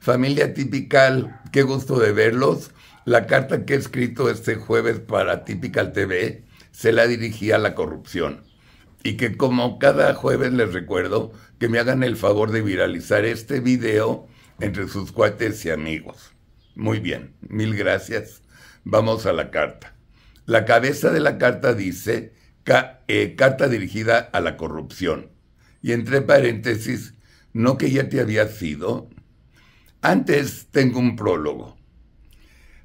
Familia Típical, qué gusto de verlos. La carta que he escrito este jueves para Típical TV se la dirigía a la corrupción. Y que como cada jueves les recuerdo que me hagan el favor de viralizar este video entre sus cuates y amigos. Muy bien, mil gracias. Vamos a la carta. La cabeza de la carta dice eh, carta dirigida a la corrupción. Y entre paréntesis, no que ya te había sido, antes tengo un prólogo.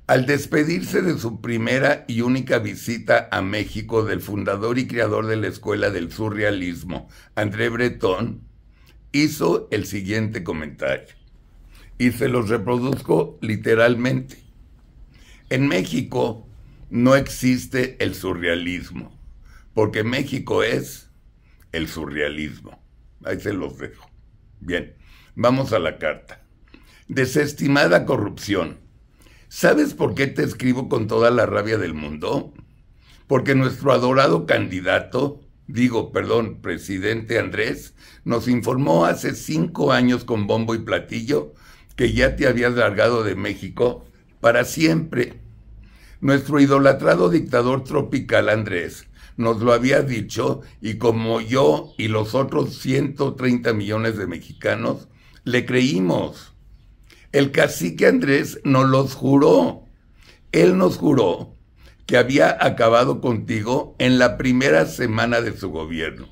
Al despedirse de su primera y única visita a México del fundador y creador de la Escuela del Surrealismo, André Breton, hizo el siguiente comentario. Y se los reproduzco literalmente. En México no existe el surrealismo, porque México es el surrealismo. Ahí se los dejo. Bien, vamos a la carta. Desestimada corrupción. ¿Sabes por qué te escribo con toda la rabia del mundo? Porque nuestro adorado candidato, digo, perdón, presidente Andrés, nos informó hace cinco años con bombo y platillo que ya te habías largado de México para siempre. Nuestro idolatrado dictador tropical Andrés nos lo había dicho y como yo y los otros 130 millones de mexicanos, le creímos. El cacique Andrés nos los juró. Él nos juró que había acabado contigo en la primera semana de su gobierno.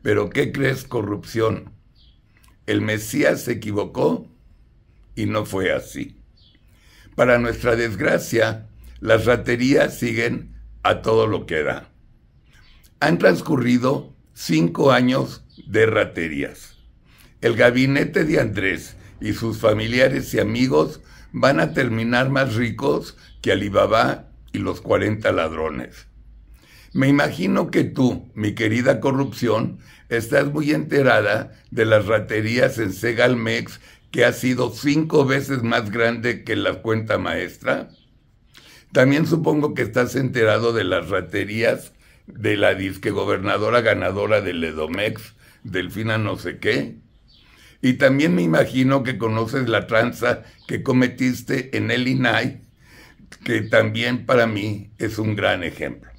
Pero ¿qué crees corrupción? El Mesías se equivocó y no fue así. Para nuestra desgracia, las raterías siguen a todo lo que da. Han transcurrido cinco años de raterías. El gabinete de Andrés y sus familiares y amigos van a terminar más ricos que Alibaba y los 40 ladrones. Me imagino que tú, mi querida corrupción, estás muy enterada de las raterías en Segalmex que ha sido cinco veces más grande que la cuenta maestra. También supongo que estás enterado de las raterías de la disque gobernadora ganadora del Edomex, Delfina no sé qué, y también me imagino que conoces la tranza que cometiste en el INAI, que también para mí es un gran ejemplo.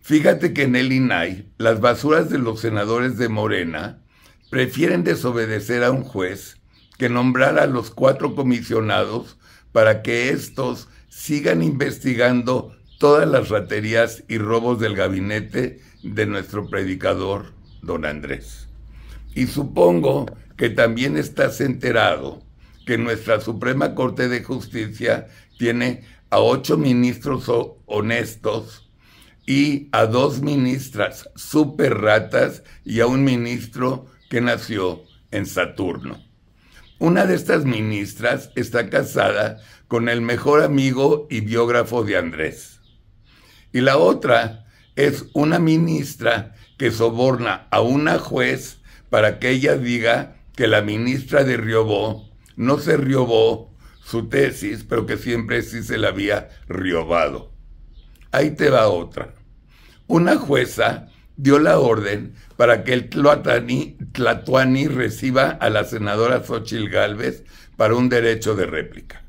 Fíjate que en el INAI las basuras de los senadores de Morena prefieren desobedecer a un juez que nombrar a los cuatro comisionados para que estos sigan investigando todas las raterías y robos del gabinete de nuestro predicador, don Andrés. Y supongo que también estás enterado que nuestra Suprema Corte de Justicia tiene a ocho ministros honestos y a dos ministras super ratas y a un ministro que nació en Saturno. Una de estas ministras está casada con el mejor amigo y biógrafo de Andrés. Y la otra es una ministra que soborna a una juez para que ella diga que la ministra de Riobó no se riobó su tesis, pero que siempre sí se la había riobado. Ahí te va otra. Una jueza dio la orden para que el Tlatuani, reciba a la senadora Xochil Gálvez para un derecho de réplica.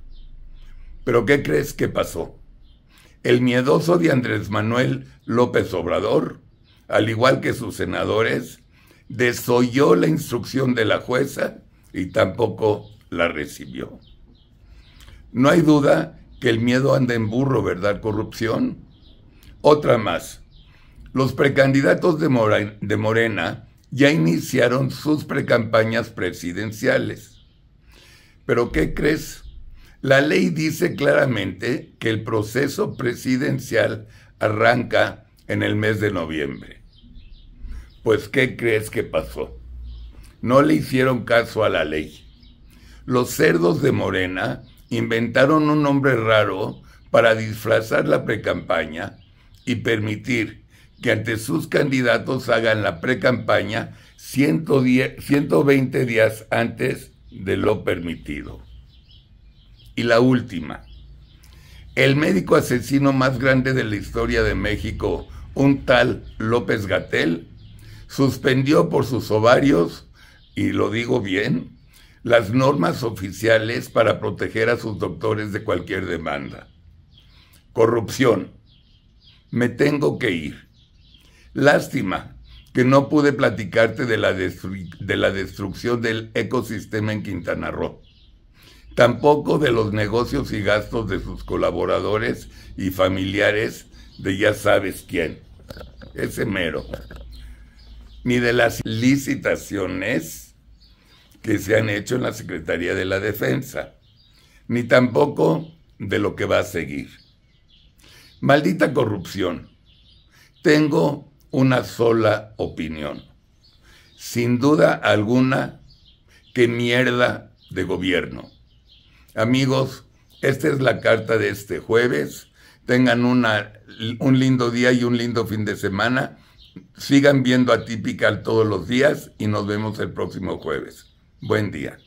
Pero ¿qué crees que pasó? El miedoso de Andrés Manuel López Obrador, al igual que sus senadores, desoyó la instrucción de la jueza y tampoco la recibió. No hay duda que el miedo anda en burro, ¿verdad? Corrupción. Otra más. Los precandidatos de, de Morena ya iniciaron sus precampañas presidenciales. Pero ¿qué crees? La ley dice claramente que el proceso presidencial arranca en el mes de noviembre. Pues ¿qué crees que pasó? No le hicieron caso a la ley. Los cerdos de Morena inventaron un nombre raro para disfrazar la precampaña y permitir que ante sus candidatos hagan la precampaña 120 días antes de lo permitido. Y la última, el médico asesino más grande de la historia de México, un tal López Gatel, suspendió por sus ovarios, y lo digo bien, las normas oficiales para proteger a sus doctores de cualquier demanda. Corrupción. Me tengo que ir. Lástima que no pude platicarte de la, de la destrucción del ecosistema en Quintana Roo tampoco de los negocios y gastos de sus colaboradores y familiares de ya sabes quién. Ese mero ni de las licitaciones que se han hecho en la Secretaría de la Defensa, ni tampoco de lo que va a seguir. Maldita corrupción. Tengo una sola opinión. Sin duda alguna, qué mierda de gobierno. Amigos, esta es la carta de este jueves. Tengan un lindo día y un lindo fin de semana. Sigan viendo Atypical todos los días y nos vemos el próximo jueves. Buen día.